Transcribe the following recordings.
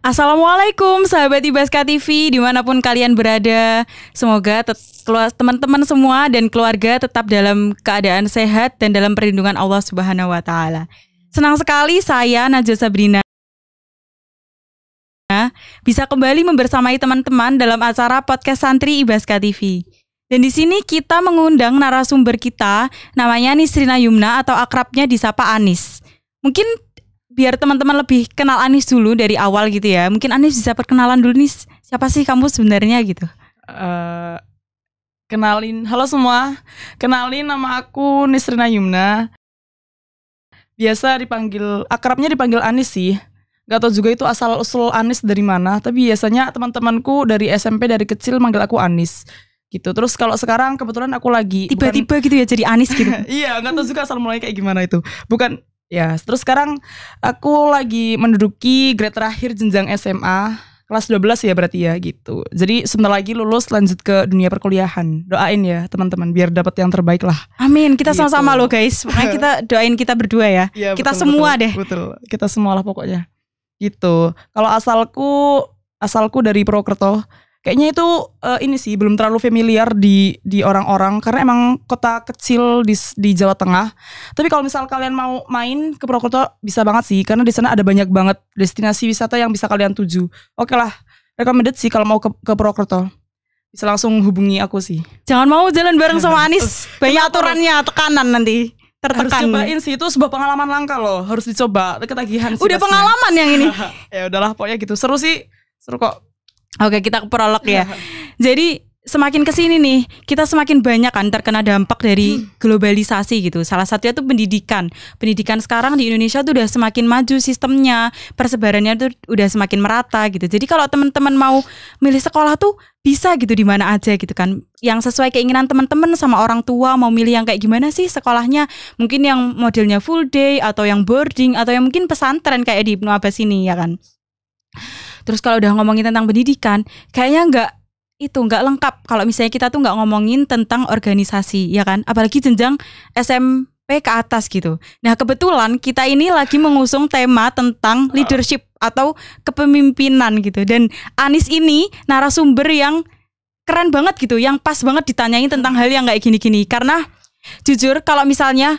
Assalamualaikum sahabat Ibaska TV dimanapun kalian berada. Semoga teman-teman semua dan keluarga tetap dalam keadaan sehat dan dalam perlindungan Allah Subhanahu Wa Taala. Senang sekali saya Najwa Sabrina bisa kembali membersamai teman-teman dalam acara podcast Santri Ibaska TV. Dan di sini kita mengundang narasumber kita namanya Nisrina Yumna atau akrabnya disapa Anis. Mungkin biar teman-teman lebih kenal Anis dulu dari awal gitu ya. Mungkin Anis bisa perkenalan dulu nih siapa sih kamu sebenarnya gitu. Uh, kenalin, halo semua. Kenalin nama aku Nisrina Yumna. Biasa dipanggil akrabnya dipanggil Anis sih. Gak tau juga itu asal usul Anis dari mana, tapi biasanya teman-temanku dari SMP dari kecil manggil aku Anis gitu. Terus kalau sekarang kebetulan aku lagi tiba-tiba gitu ya jadi Anis gitu. iya, nggak tahu juga asal mulai kayak gimana itu. Bukan Ya, terus sekarang aku lagi menduduki grade terakhir jenjang SMA kelas 12 ya berarti ya gitu. Jadi sebentar lagi lulus lanjut ke dunia perkuliahan. Doain ya teman-teman biar dapat yang terbaik lah. Amin. Kita gitu. sama-sama gitu. loh guys. Makanya kita doain kita berdua ya. ya kita betul, semua betul, deh. Betul. Kita semua lah pokoknya. Gitu. Kalau asalku asalku dari Prokerto kayaknya itu uh, ini sih belum terlalu familiar di di orang-orang karena emang kota kecil di di Jawa Tengah. Tapi kalau misal kalian mau main ke Purwokerto bisa banget sih karena di sana ada banyak banget destinasi wisata yang bisa kalian tuju. Oke okay lah, recommended sih kalau mau ke ke Purwokerto. Bisa langsung hubungi aku sih. Jangan mau jalan bareng sama Anis. Banyak aturannya, tekanan nanti tertekan. Harus cobain sih itu sebuah pengalaman langka loh, harus dicoba. Ketagihan sih. Udah pengalaman yang ini. ya udahlah pokoknya gitu. Seru sih. Seru kok Oke, kita ke prolog ya. Iya. Jadi semakin ke sini nih, kita semakin banyak kan terkena dampak dari hmm. globalisasi gitu. Salah satunya tuh pendidikan. Pendidikan sekarang di Indonesia tuh udah semakin maju sistemnya, persebarannya tuh udah semakin merata gitu. Jadi kalau teman-teman mau milih sekolah tuh bisa gitu di mana aja gitu kan. Yang sesuai keinginan teman-teman sama orang tua mau milih yang kayak gimana sih sekolahnya? Mungkin yang modelnya full day atau yang boarding atau yang mungkin pesantren kayak di Ibnu Abbas ini ya kan. Terus kalau udah ngomongin tentang pendidikan, kayaknya nggak itu nggak lengkap kalau misalnya kita tuh nggak ngomongin tentang organisasi ya kan apalagi jenjang SMP ke atas gitu. Nah kebetulan kita ini lagi mengusung tema tentang ah. leadership atau kepemimpinan gitu dan Anis ini narasumber yang keren banget gitu yang pas banget ditanyain tentang hal yang kayak gini-gini karena jujur kalau misalnya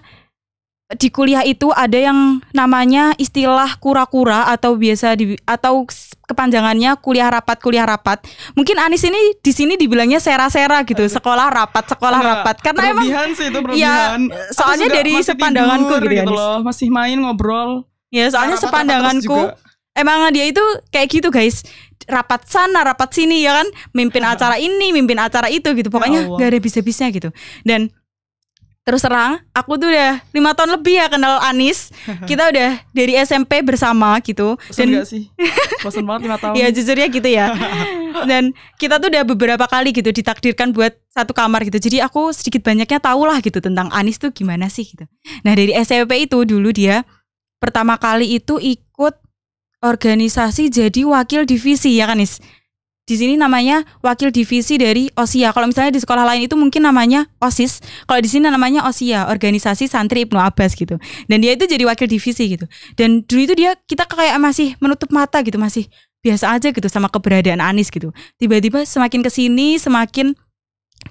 di kuliah itu ada yang namanya istilah kura-kura atau biasa di atau kepanjangannya kuliah rapat kuliah rapat. Mungkin Anis ini di sini dibilangnya sera-sera gitu, sekolah rapat sekolah Enggak, rapat karena emang sih itu Ya, soalnya dari sepandanganku tidur, gitu, gitu loh, masih main ngobrol. Ya, soalnya rapat, sepandanganku rapat emang dia itu kayak gitu, guys. Rapat sana, rapat sini ya kan, mimpin acara ini, mimpin acara itu gitu. Pokoknya ya gak ada bisa-bisanya gitu. Dan terus terang aku tuh udah lima tahun lebih ya kenal Anis kita udah dari SMP bersama gitu Bosan dan gak sih bosan banget lima tahun ya jujur ya gitu ya dan kita tuh udah beberapa kali gitu ditakdirkan buat satu kamar gitu jadi aku sedikit banyaknya tau lah gitu tentang Anis tuh gimana sih gitu nah dari SMP itu dulu dia pertama kali itu ikut organisasi jadi wakil divisi ya kan di sini namanya wakil divisi dari OSIA. Kalau misalnya di sekolah lain itu mungkin namanya OSIS. Kalau di sini namanya OSIA, organisasi santri Ibnu Abbas gitu. Dan dia itu jadi wakil divisi gitu. Dan dulu itu dia kita kayak masih menutup mata gitu, masih biasa aja gitu sama keberadaan Anis gitu. Tiba-tiba semakin ke sini semakin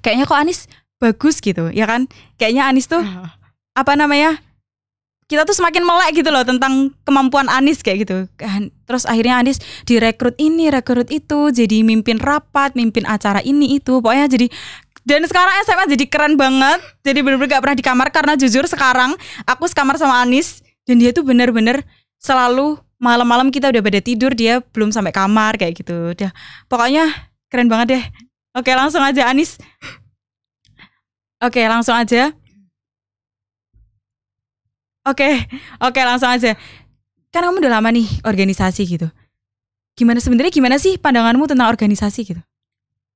kayaknya kok Anis bagus gitu, ya kan? Kayaknya Anis tuh ah. apa namanya? kita tuh semakin melek gitu loh tentang kemampuan Anis kayak gitu. Kan, terus akhirnya Anis direkrut ini, rekrut itu, jadi mimpin rapat, mimpin acara ini itu. Pokoknya jadi dan sekarang SMA jadi keren banget. Jadi bener-bener gak pernah di kamar karena jujur sekarang aku sekamar sama Anis dan dia tuh bener-bener selalu malam-malam kita udah pada tidur dia belum sampai kamar kayak gitu. Udah pokoknya keren banget deh. Oke, langsung aja Anis Oke, langsung aja. Oke, okay, oke okay, langsung aja. Karena kamu udah lama nih organisasi gitu. Gimana sebenarnya gimana sih pandanganmu tentang organisasi gitu?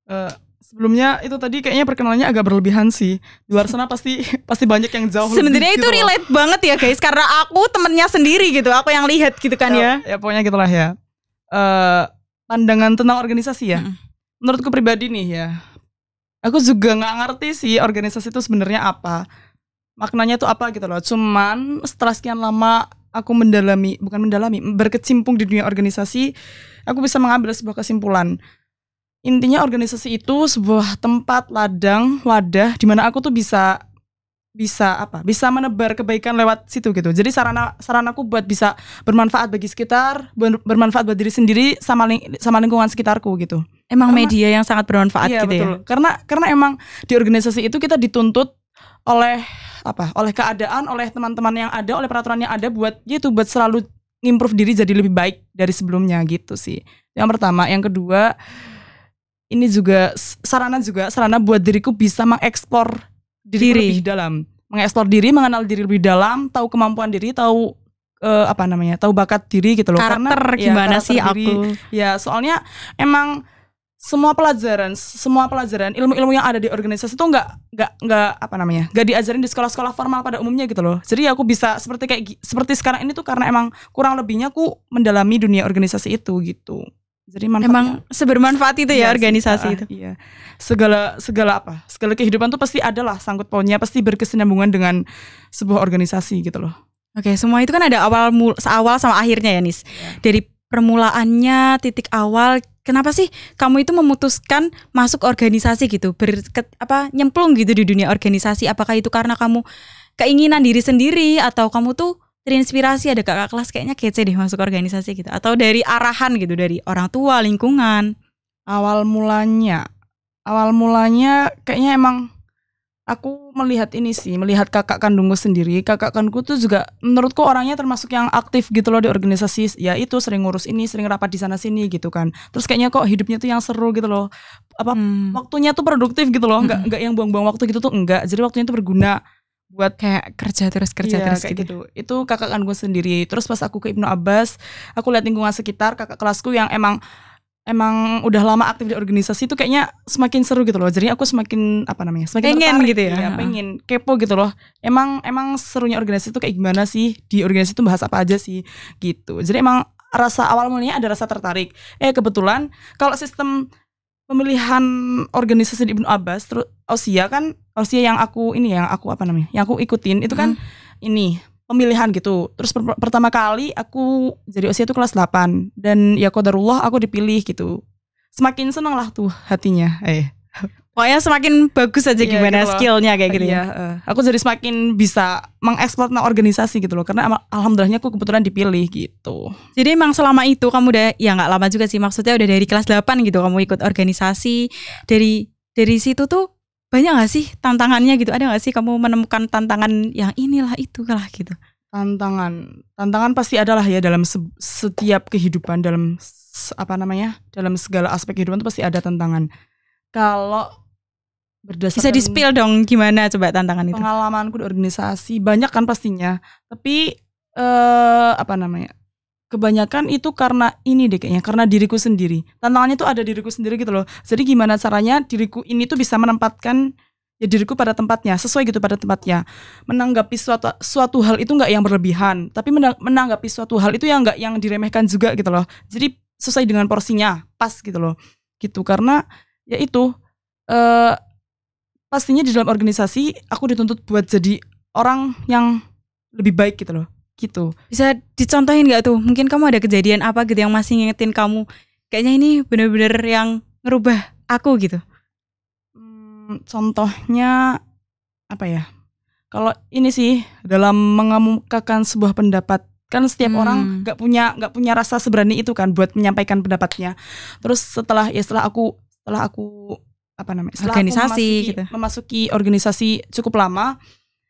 Uh, sebelumnya itu tadi kayaknya perkenalannya agak berlebihan sih. Di luar sana pasti pasti banyak yang jauh. Sebenarnya gitu itu gitu relate loh. banget ya guys, karena aku temennya sendiri gitu. Aku yang lihat gitu kan ya. Ya, ya pokoknya gitulah ya. Uh, pandangan tentang organisasi ya. Mm. Menurutku pribadi nih ya. Aku juga nggak ngerti sih organisasi itu sebenarnya apa maknanya tuh apa gitu loh. Cuman setelah sekian lama aku mendalami, bukan mendalami, berkecimpung di dunia organisasi, aku bisa mengambil sebuah kesimpulan. Intinya organisasi itu sebuah tempat, ladang, wadah di mana aku tuh bisa bisa apa? Bisa menebar kebaikan lewat situ gitu. Jadi sarana sarana aku buat bisa bermanfaat bagi sekitar, bermanfaat buat diri sendiri sama ling, sama lingkungan sekitarku gitu. Emang karena, media yang sangat bermanfaat iya, gitu ya? betul. ya. Karena karena emang di organisasi itu kita dituntut oleh apa oleh keadaan oleh teman-teman yang ada oleh peraturan yang ada buat yaitu buat selalu improve diri jadi lebih baik dari sebelumnya gitu sih yang pertama yang kedua ini juga sarana juga sarana buat diriku bisa mengeksplor diri, diri. lebih dalam mengeksplor diri mengenal diri lebih dalam tahu kemampuan diri tahu uh, apa namanya tahu bakat diri gitu loh karakter karena, ya, gimana karakter sih diri. aku ya soalnya emang semua pelajaran, semua pelajaran ilmu-ilmu yang ada di organisasi itu nggak nggak nggak apa namanya nggak diajarin di sekolah-sekolah formal pada umumnya gitu loh. Jadi aku bisa seperti kayak seperti sekarang ini tuh karena emang kurang lebihnya aku mendalami dunia organisasi itu gitu. Jadi manfaatnya. emang sebermanfaat itu ya, ya organisasi segala, ah, itu. Iya. Segala segala apa? Segala kehidupan tuh pasti ada lah sangkut pautnya, pasti berkesinambungan dengan sebuah organisasi gitu loh. Oke, semua itu kan ada awal awal sama akhirnya ya, Nis. Ya. Dari permulaannya, titik awal kenapa sih kamu itu memutuskan masuk organisasi gitu ber apa nyemplung gitu di dunia organisasi apakah itu karena kamu keinginan diri sendiri atau kamu tuh terinspirasi ada kakak kelas kayaknya kece deh masuk organisasi gitu atau dari arahan gitu dari orang tua lingkungan awal mulanya awal mulanya kayaknya emang aku melihat ini sih, melihat kakak kandungku sendiri, kakak kandungku tuh juga menurutku orangnya termasuk yang aktif gitu loh di organisasi, ya itu sering ngurus ini, sering rapat di sana sini gitu kan. Terus kayaknya kok hidupnya tuh yang seru gitu loh. Apa hmm. waktunya tuh produktif gitu loh, enggak hmm. enggak yang buang-buang waktu gitu tuh enggak. Jadi waktunya tuh berguna buat kayak kerja terus kerja iya, terus kayak gitu. gitu. Itu kakak kandungku sendiri. Terus pas aku ke Ibnu Abbas, aku lihat lingkungan sekitar, kakak kelasku yang emang emang udah lama aktif di organisasi itu kayaknya semakin seru gitu loh. Jadi aku semakin apa namanya? Semakin pengen tertarik, gitu ya. ya. Pengen kepo gitu loh. Emang emang serunya organisasi itu kayak gimana sih? Di organisasi itu bahas apa aja sih gitu. Jadi emang rasa awal mulanya ada rasa tertarik. Eh kebetulan kalau sistem pemilihan organisasi di Ibnu Abbas terus OSIA kan OSIA yang aku ini yang aku apa namanya? Yang aku ikutin itu kan hmm. ini pemilihan gitu. Terus per pertama kali aku jadi OSIS itu kelas 8 dan ya qadarullah aku dipilih gitu. Semakin senang lah tuh hatinya. Eh. Pokoknya semakin bagus aja yeah, gimana gitu skillnya kayak gitu Iya, Uh, aku jadi semakin bisa mengeksplor na organisasi gitu loh. Karena alhamdulillahnya aku kebetulan dipilih gitu. Jadi emang selama itu kamu udah, ya nggak lama juga sih. Maksudnya udah dari kelas 8 gitu kamu ikut organisasi. Dari dari situ tuh banyak gak sih tantangannya gitu ada gak sih kamu menemukan tantangan yang inilah itu lah gitu tantangan tantangan pasti adalah ya dalam se setiap kehidupan dalam apa namanya dalam segala aspek kehidupan itu pasti ada tantangan kalau berdasarkan bisa di spill dong gimana coba tantangan itu pengalamanku di organisasi banyak kan pastinya tapi eh, apa namanya kebanyakan itu karena ini deh kayaknya karena diriku sendiri tantangannya tuh ada diriku sendiri gitu loh jadi gimana caranya diriku ini tuh bisa menempatkan ya diriku pada tempatnya sesuai gitu pada tempatnya menanggapi suatu suatu hal itu nggak yang berlebihan tapi menanggapi suatu hal itu yang nggak yang diremehkan juga gitu loh jadi sesuai dengan porsinya pas gitu loh gitu karena ya itu eh, pastinya di dalam organisasi aku dituntut buat jadi orang yang lebih baik gitu loh gitu. Bisa dicontohin nggak tuh? Mungkin kamu ada kejadian apa gitu yang masih ngingetin kamu. Kayaknya ini bener-bener yang ngerubah aku gitu. Hmm, contohnya apa ya? Kalau ini sih dalam mengemukakan sebuah pendapat kan setiap hmm. orang nggak punya nggak punya rasa seberani itu kan buat menyampaikan pendapatnya. Terus setelah ya setelah aku setelah aku apa namanya organisasi memasuki, gitu. memasuki organisasi cukup lama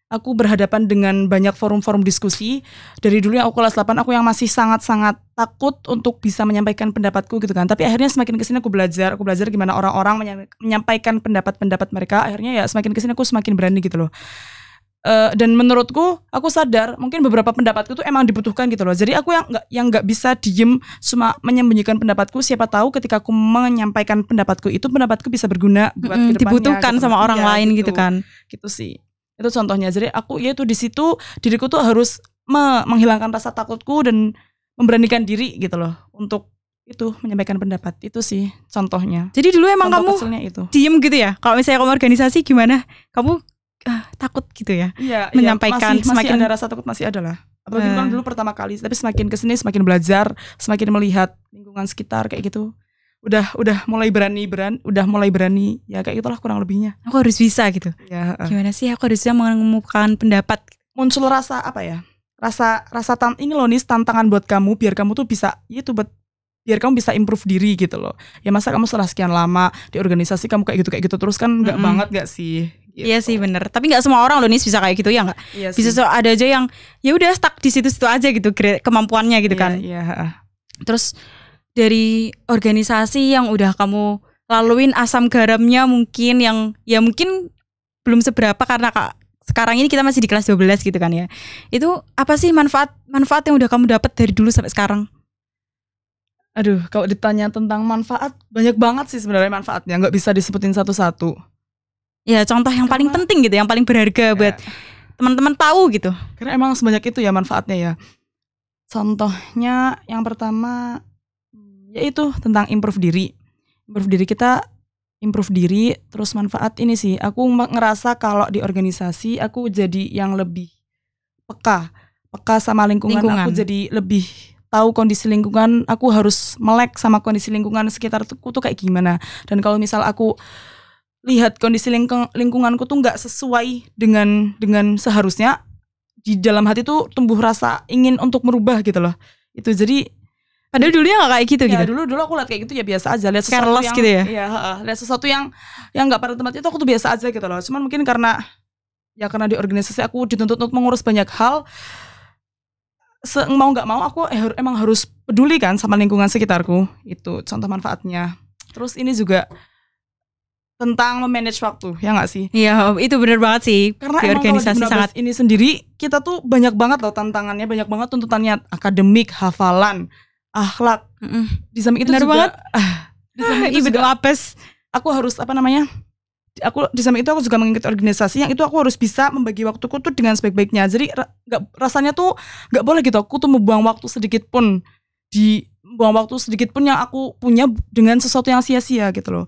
aku berhadapan dengan banyak forum-forum diskusi. Dari dulu yang aku kelas 8 aku yang masih sangat-sangat takut untuk bisa menyampaikan pendapatku gitu kan. Tapi akhirnya semakin kesini aku belajar, aku belajar gimana orang-orang menyampaikan pendapat-pendapat mereka. Akhirnya ya semakin kesini aku semakin berani gitu loh. Uh, dan menurutku aku sadar mungkin beberapa pendapatku tuh emang dibutuhkan gitu loh jadi aku yang nggak yang nggak bisa diem cuma menyembunyikan pendapatku siapa tahu ketika aku menyampaikan pendapatku itu pendapatku bisa berguna buat mm -hmm, dibutuhkan gitu kan. sama orang ya, lain gitu, gitu kan gitu sih itu contohnya jadi aku ya itu di situ diriku tuh harus me menghilangkan rasa takutku dan memberanikan diri gitu loh untuk itu menyampaikan pendapat itu sih contohnya jadi dulu emang Contoh kamu itu. diem gitu ya kalau misalnya kamu organisasi gimana kamu uh, takut gitu ya ya menyampaikan ya, masih, semakin masih ada rasa takut masih ada lah apalagi uh. dulu pertama kali tapi semakin kesini semakin belajar semakin melihat lingkungan sekitar kayak gitu udah udah mulai berani beran udah mulai berani ya kayak itulah kurang lebihnya aku harus bisa gitu ya uh. gimana sih aku harusnya bisa mengemukakan pendapat muncul rasa apa ya rasa rasa tan ini loh nih tantangan buat kamu biar kamu tuh bisa itu buat biar kamu bisa improve diri gitu loh ya masa kamu setelah sekian lama di organisasi kamu kayak gitu kayak gitu terus kan nggak mm -hmm. banget nggak sih iya Gitu. Iya sih bener. Tapi nggak semua orang loh nih bisa kayak gitu ya nggak. Iya bisa so ada aja yang ya udah stuck di situ-situ aja gitu kemampuannya gitu iya, kan. Iya. Terus dari organisasi yang udah kamu laluin asam garamnya mungkin yang ya mungkin belum seberapa karena kak sekarang ini kita masih di kelas 12 gitu kan ya. Itu apa sih manfaat manfaat yang udah kamu dapat dari dulu sampai sekarang? Aduh, kalau ditanya tentang manfaat, banyak banget sih sebenarnya manfaatnya, nggak bisa disebutin satu-satu. Ya, contoh yang karena, paling penting gitu, yang paling berharga iya. buat teman-teman tahu gitu. Karena emang sebanyak itu ya manfaatnya ya. Contohnya yang pertama yaitu tentang improve diri improve diri kita improve diri terus manfaat ini sih aku ngerasa kalau di organisasi aku jadi yang lebih peka peka sama lingkungan, lingkungan. aku jadi lebih tahu kondisi lingkungan aku harus melek sama kondisi lingkungan sekitarku tuh kayak gimana dan kalau misal aku lihat kondisi lingkung, lingkunganku tuh nggak sesuai dengan dengan seharusnya di dalam hati tuh tumbuh rasa ingin untuk merubah gitu loh itu jadi Padahal dulu ya gak kayak gitu ya, gitu. dulu dulu aku liat kayak gitu ya biasa aja lihat sesuatu Careless yang gitu ya. Iya, uh, lihat sesuatu yang yang nggak pada tempatnya itu aku tuh biasa aja gitu loh. Cuman mungkin karena ya karena di organisasi aku dituntut untuk mengurus banyak hal Se mau nggak mau aku eh, emang harus peduli kan sama lingkungan sekitarku. Itu contoh manfaatnya. Terus ini juga tentang memanage waktu ya nggak sih? Iya itu benar banget sih. Karena di organisasi sangat ini sendiri kita tuh banyak banget loh tantangannya, banyak banget tuntutannya akademik, hafalan, akhlak mm di samping itu Benar juga banget. Ah, di samping itu juga, apes aku harus apa namanya aku di samping itu aku juga mengikuti organisasi yang itu aku harus bisa membagi waktuku tuh dengan sebaik-baiknya jadi nggak rasanya tuh nggak boleh gitu aku tuh membuang waktu sedikit pun di buang waktu sedikit pun yang aku punya dengan sesuatu yang sia-sia gitu loh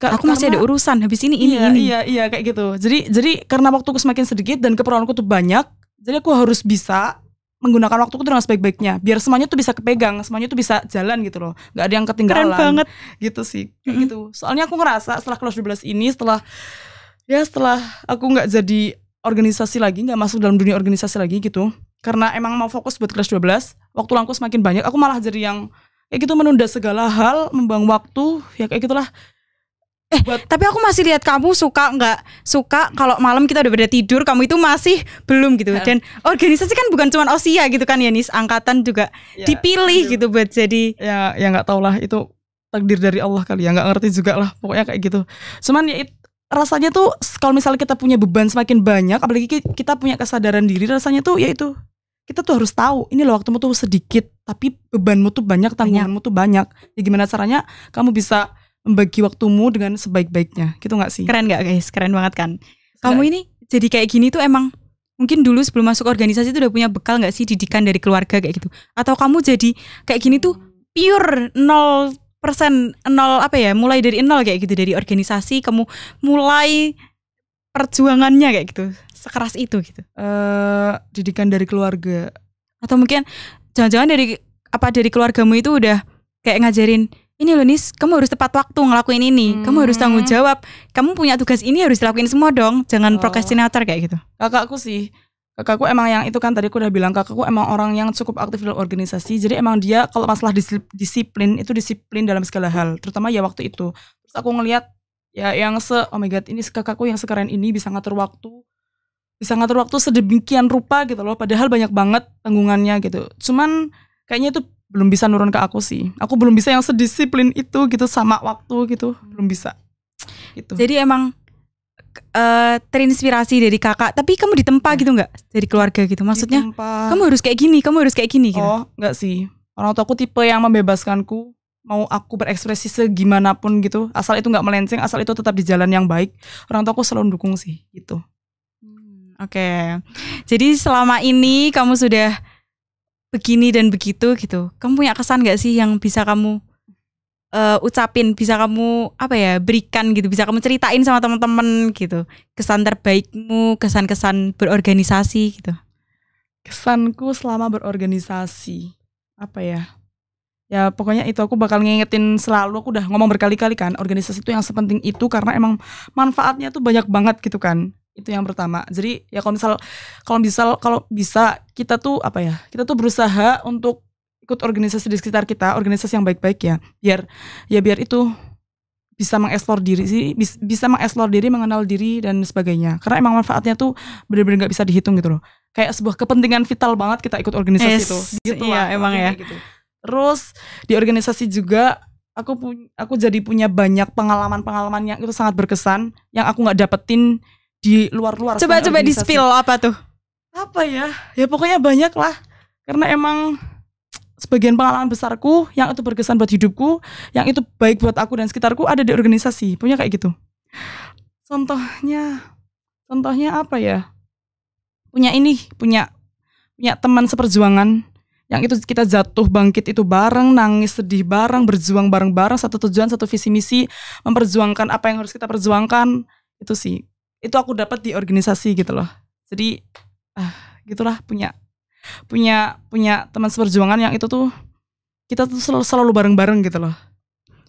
Ka aku masih ada urusan habis ini ini iya, ini iya iya kayak gitu jadi jadi karena waktuku semakin sedikit dan keperluanku tuh banyak jadi aku harus bisa menggunakan waktu itu dengan sebaik-baiknya biar semuanya tuh bisa kepegang semuanya tuh bisa jalan gitu loh nggak ada yang ketinggalan Keren banget gitu sih mm -hmm. gitu soalnya aku ngerasa setelah kelas 12 ini setelah ya setelah aku nggak jadi organisasi lagi nggak masuk dalam dunia organisasi lagi gitu karena emang mau fokus buat kelas 12 waktu langku semakin banyak aku malah jadi yang kayak gitu menunda segala hal membuang waktu ya kayak gitulah Eh, buat... tapi aku masih lihat kamu suka nggak suka kalau malam kita udah pada tidur, kamu itu masih belum gitu. Nah. Dan organisasi kan bukan cuma osia gitu kan ya, angkatan juga ya, dipilih gitu buat jadi. Ya, ya nggak tau lah itu takdir dari Allah kali ya, nggak ngerti juga lah pokoknya kayak gitu. Cuman ya it, rasanya tuh kalau misalnya kita punya beban semakin banyak, apalagi kita punya kesadaran diri, rasanya tuh ya itu kita tuh harus tahu ini loh waktumu tuh sedikit tapi bebanmu tuh banyak tanggunganmu tuh banyak ya gimana caranya kamu bisa membagi waktumu dengan sebaik-baiknya gitu nggak sih keren nggak guys keren banget kan kamu ini jadi kayak gini tuh emang mungkin dulu sebelum masuk organisasi tuh udah punya bekal nggak sih didikan dari keluarga kayak gitu atau kamu jadi kayak gini tuh pure nol persen nol apa ya mulai dari nol kayak gitu dari organisasi kamu mulai perjuangannya kayak gitu sekeras itu gitu uh, didikan dari keluarga atau mungkin jangan-jangan dari apa dari keluargamu itu udah kayak ngajarin ini loh Nis, kamu harus tepat waktu ngelakuin ini, hmm. kamu harus hmm. tanggung jawab, kamu punya tugas ini harus dilakuin semua dong, jangan oh. procrastinator kayak gitu. Kakakku sih, kakakku emang yang itu kan tadi aku udah bilang kakakku emang orang yang cukup aktif dalam organisasi, jadi emang dia kalau masalah disiplin itu disiplin dalam segala hal, terutama ya waktu itu. Terus aku ngelihat ya yang se oh my god ini kakakku yang sekeren ini bisa ngatur waktu, bisa ngatur waktu sedemikian rupa gitu loh, padahal banyak banget tanggungannya gitu. Cuman kayaknya itu belum bisa nurun ke aku sih. Aku belum bisa yang sedisiplin itu gitu sama waktu gitu, belum bisa. Gitu. Jadi emang uh, terinspirasi dari kakak, tapi kamu ditempa ya. gitu nggak dari keluarga gitu? Maksudnya ditempa. kamu harus kayak gini, kamu harus kayak gini gitu. Oh, nggak sih. Orang tua aku tipe yang membebaskanku mau aku berekspresi segimanapun gitu asal itu nggak melenceng asal itu tetap di jalan yang baik orang tua aku selalu dukung sih gitu hmm, Oke, okay. jadi selama ini kamu sudah begini dan begitu gitu. Kamu punya kesan gak sih yang bisa kamu uh, ucapin, bisa kamu apa ya berikan gitu, bisa kamu ceritain sama teman-teman gitu. Kesan terbaikmu, kesan-kesan berorganisasi gitu. Kesanku selama berorganisasi apa ya? Ya pokoknya itu aku bakal ngingetin selalu aku udah ngomong berkali-kali kan organisasi itu yang sepenting itu karena emang manfaatnya tuh banyak banget gitu kan itu yang pertama jadi ya kalau misal kalau bisa kalau bisa kita tuh apa ya kita tuh berusaha untuk ikut organisasi di sekitar kita organisasi yang baik-baik ya biar ya biar itu bisa mengeksplor diri sih bisa mengeksplor diri mengenal diri dan sebagainya karena emang manfaatnya tuh bener-bener nggak bisa dihitung gitu loh kayak sebuah kepentingan vital banget kita ikut organisasi yes, itu gitu iya, lah emang ya gitu. terus di organisasi juga aku pun aku jadi punya banyak pengalaman-pengalaman yang itu sangat berkesan yang aku nggak dapetin di luar-luar coba coba di spill apa tuh apa ya ya pokoknya banyak lah karena emang sebagian pengalaman besarku yang itu berkesan buat hidupku yang itu baik buat aku dan sekitarku ada di organisasi punya kayak gitu contohnya contohnya apa ya punya ini punya punya teman seperjuangan yang itu kita jatuh bangkit itu bareng nangis sedih bareng berjuang bareng bareng satu tujuan satu visi misi memperjuangkan apa yang harus kita perjuangkan itu sih itu aku dapat di organisasi gitu loh jadi ah, gitulah punya punya punya teman seperjuangan yang itu tuh kita tuh selalu, selalu bareng-bareng gitu loh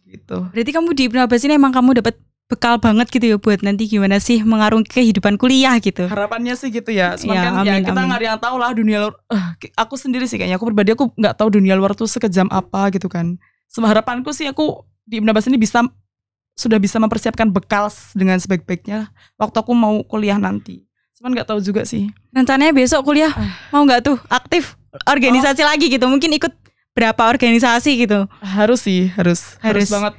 gitu berarti kamu di Ibnu Abbas ini emang kamu dapat bekal banget gitu ya buat nanti gimana sih mengarungi kehidupan kuliah gitu harapannya sih gitu ya semoga ya, ya kita nggak ada yang tahu lah dunia luar uh, aku sendiri sih kayaknya aku pribadi aku nggak tahu dunia luar tuh sekejam apa gitu kan semua harapanku sih aku di Ibnu Abbas ini bisa sudah bisa mempersiapkan bekal dengan sebaik-baiknya waktu aku mau kuliah nanti. Cuman nggak tahu juga sih. Rencananya besok kuliah uh. mau nggak tuh aktif organisasi oh. lagi gitu? Mungkin ikut berapa organisasi gitu? Harus sih, harus. Harus, harus banget.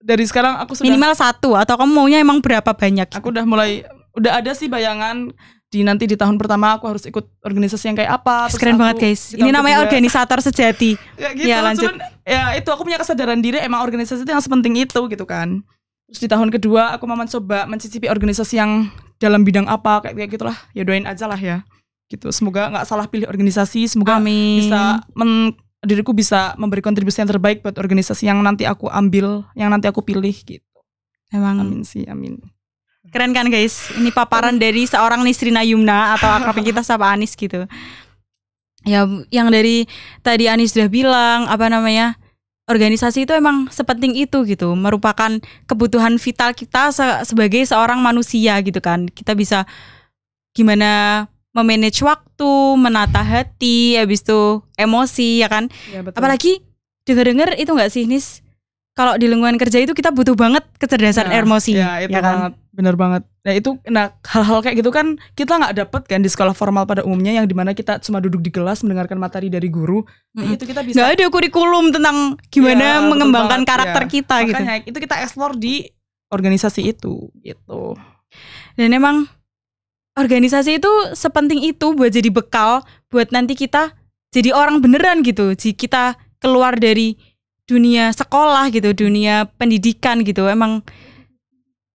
Dari sekarang aku sudah minimal satu atau kamu maunya emang berapa banyak? Gitu? Aku udah mulai udah ada sih bayangan di nanti di tahun pertama aku harus ikut organisasi yang kayak apa. Terus Keren banget guys. Ini namanya kedua. organisator sejati. ya, gitu, ya lanjut. Cuman, ya itu aku punya kesadaran diri emang organisasi itu yang sepenting itu gitu kan. Terus di tahun kedua aku mau mencoba mencicipi organisasi yang dalam bidang apa kayak kayak gitulah. Ya doain aja lah ya. Gitu. Semoga nggak salah pilih organisasi, semoga Amin. bisa men diriku bisa memberi kontribusi yang terbaik buat organisasi yang nanti aku ambil, yang nanti aku pilih gitu. Emang amin sih, amin. Keren kan guys? Ini paparan dari seorang Nisrina Yumna atau akrab kita sama Anis gitu. Ya, yang dari tadi Anis sudah bilang apa namanya? organisasi itu emang sepenting itu gitu, merupakan kebutuhan vital kita se sebagai seorang manusia gitu kan. Kita bisa gimana memanage waktu, menata hati, habis itu emosi ya kan. Ya, Apalagi denger dengar itu nggak sih Nis? Kalau di lingkungan kerja itu kita butuh banget kecerdasan ya, emosi, ya, itu ya kan? Banget. Bener banget. Nah itu, nah hal-hal kayak gitu kan kita nggak dapet kan di sekolah formal pada umumnya yang dimana kita cuma duduk di kelas mendengarkan materi dari guru. Mm-hmm. Itu kita bisa. Nggak ada kurikulum tentang gimana ya, mengembangkan banget, karakter ya. kita gitu. Makanya, gitu. itu kita eksplor di organisasi itu gitu. Dan emang organisasi itu sepenting itu buat jadi bekal buat nanti kita jadi orang beneran gitu. Jadi kita keluar dari dunia sekolah gitu, dunia pendidikan gitu. Emang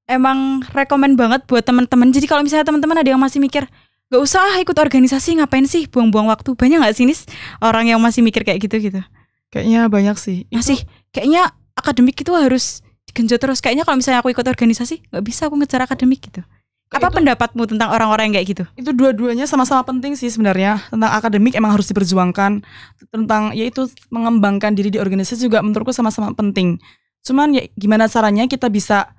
emang rekomend banget buat teman-teman. Jadi kalau misalnya teman-teman ada yang masih mikir gak usah ah, ikut organisasi ngapain sih buang-buang waktu banyak nggak sih nis orang yang masih mikir kayak gitu gitu kayaknya banyak sih masih itu... kayaknya akademik itu harus digenjot terus kayaknya kalau misalnya aku ikut organisasi nggak bisa aku ngejar akademik gitu Kayak apa itu, pendapatmu tentang orang-orang yang kayak gitu? Itu dua-duanya sama-sama penting sih sebenarnya. Tentang akademik emang harus diperjuangkan. Tentang yaitu mengembangkan diri di organisasi juga menurutku sama-sama penting. Cuman ya gimana caranya kita bisa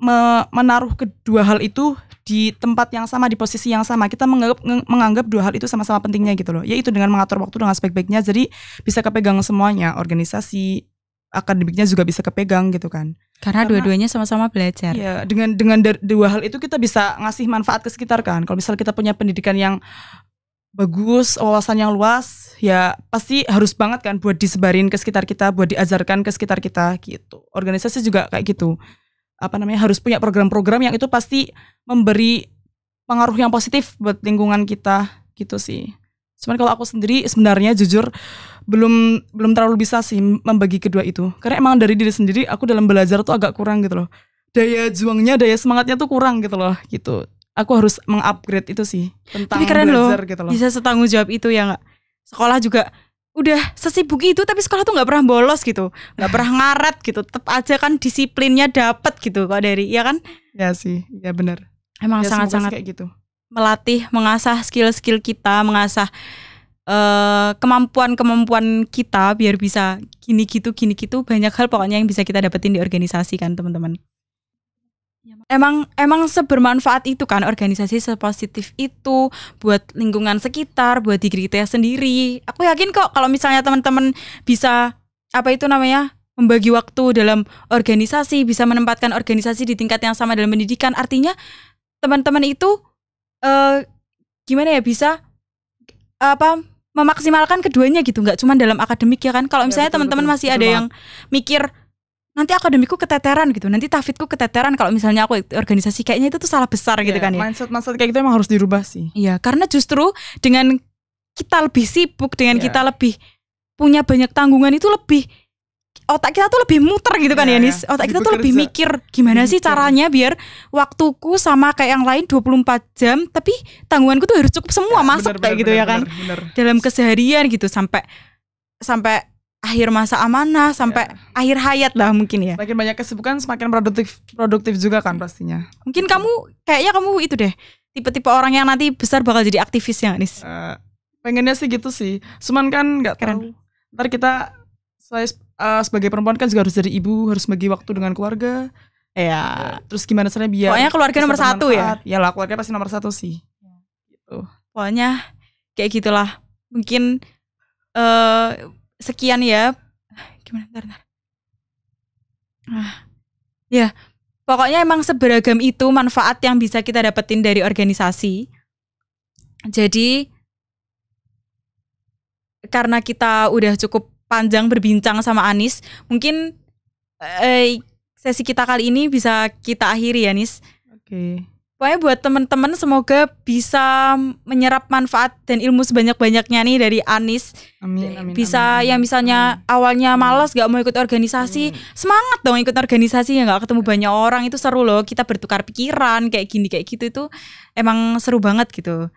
me menaruh kedua hal itu di tempat yang sama di posisi yang sama kita menganggap menganggap dua hal itu sama-sama pentingnya gitu loh yaitu dengan mengatur waktu dengan sebaik-baiknya jadi bisa kepegang semuanya organisasi akademiknya juga bisa kepegang gitu kan karena, karena dua-duanya sama-sama belajar ya dengan dengan dua hal itu kita bisa ngasih manfaat ke sekitar kan kalau misal kita punya pendidikan yang bagus wawasan yang luas ya pasti harus banget kan buat disebarin ke sekitar kita buat diajarkan ke sekitar kita gitu organisasi juga kayak gitu apa namanya harus punya program-program yang itu pasti memberi pengaruh yang positif buat lingkungan kita gitu sih. Cuman kalau aku sendiri sebenarnya jujur belum belum terlalu bisa sih membagi kedua itu. Karena emang dari diri sendiri aku dalam belajar tuh agak kurang gitu loh. Daya juangnya, daya semangatnya tuh kurang gitu loh gitu. Aku harus mengupgrade itu sih tentang Tapi keren belajar loh, gitu loh. Bisa setanggung jawab itu ya nggak? Sekolah juga udah sesibuk itu tapi sekolah tuh nggak pernah bolos gitu nggak pernah ngaret gitu tetap aja kan disiplinnya dapet gitu kok dari ya kan ya sih ya benar emang iya sangat sangat kayak gitu melatih mengasah skill-skill kita mengasah uh, kemampuan-kemampuan kita biar bisa gini gitu gini gitu banyak hal pokoknya yang bisa kita dapetin di organisasi kan teman-teman emang emang sebermanfaat itu kan organisasi sepositif itu buat lingkungan sekitar buat diri kita sendiri aku yakin kok kalau misalnya teman-teman bisa apa itu namanya membagi waktu dalam organisasi bisa menempatkan organisasi di tingkat yang sama dalam pendidikan artinya teman-teman itu uh, gimana ya bisa apa memaksimalkan keduanya gitu nggak cuma dalam akademik ya kan kalau iya, misalnya teman teman-teman masih ada yang mikir nanti akademiku keteteran gitu nanti tafidku keteteran kalau misalnya aku organisasi kayaknya itu tuh salah besar gitu iya, kan ya mindset mindset kayak gitu emang harus dirubah sih iya karena justru dengan kita lebih sibuk dengan yeah. kita lebih punya banyak tanggungan itu lebih otak kita tuh lebih muter gitu kan yeah, ya iya, iya. Nis otak kita tuh lebih mikir gimana sih caranya biar waktuku sama kayak yang lain 24 jam tapi tanggunganku tuh harus cukup semua masuk kayak gitu bener, ya kan bener, bener. dalam keseharian gitu sampai sampai akhir masa amanah sampai yeah. akhir hayat lah mungkin ya. Semakin banyak kesibukan semakin produktif produktif juga kan pastinya. Mungkin kamu kayaknya kamu itu deh tipe-tipe orang yang nanti besar bakal jadi aktivis ya Nis. Uh, pengennya sih gitu sih. Cuman kan nggak tahu. Ntar kita saya uh, sebagai perempuan kan juga harus jadi ibu, harus bagi waktu dengan keluarga. Ya. Uh, terus gimana caranya biar Pokoknya keluarga nomor satu ya ya. lah keluarga pasti nomor satu sih. Gitu. Pokoknya kayak gitulah. Mungkin uh, sekian ya gimana ntar, ntar. Ah, ya pokoknya emang seberagam itu manfaat yang bisa kita dapetin dari organisasi jadi karena kita udah cukup panjang berbincang sama Anis mungkin eh, sesi kita kali ini bisa kita akhiri ya Nis oke okay. Pokoknya buat teman-teman semoga bisa menyerap manfaat dan ilmu sebanyak-banyaknya nih dari Anis. bisa amin, yang misalnya amin. awalnya malas gak mau ikut organisasi, amin. Hmm. semangat dong ikut organisasi ya gak ketemu banyak orang itu seru loh. Kita bertukar pikiran kayak gini kayak gitu itu emang seru banget gitu.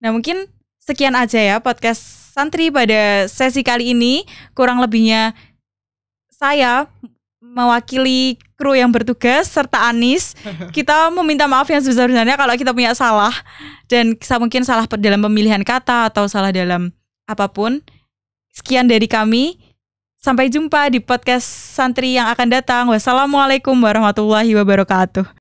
Nah, mungkin sekian aja ya podcast santri pada sesi kali ini. Kurang lebihnya saya mewakili kru yang bertugas serta Anis, kita meminta maaf yang sebesar-besarnya kalau kita punya salah dan mungkin salah dalam pemilihan kata atau salah dalam apapun. Sekian dari kami. Sampai jumpa di podcast santri yang akan datang. Wassalamualaikum warahmatullahi wabarakatuh.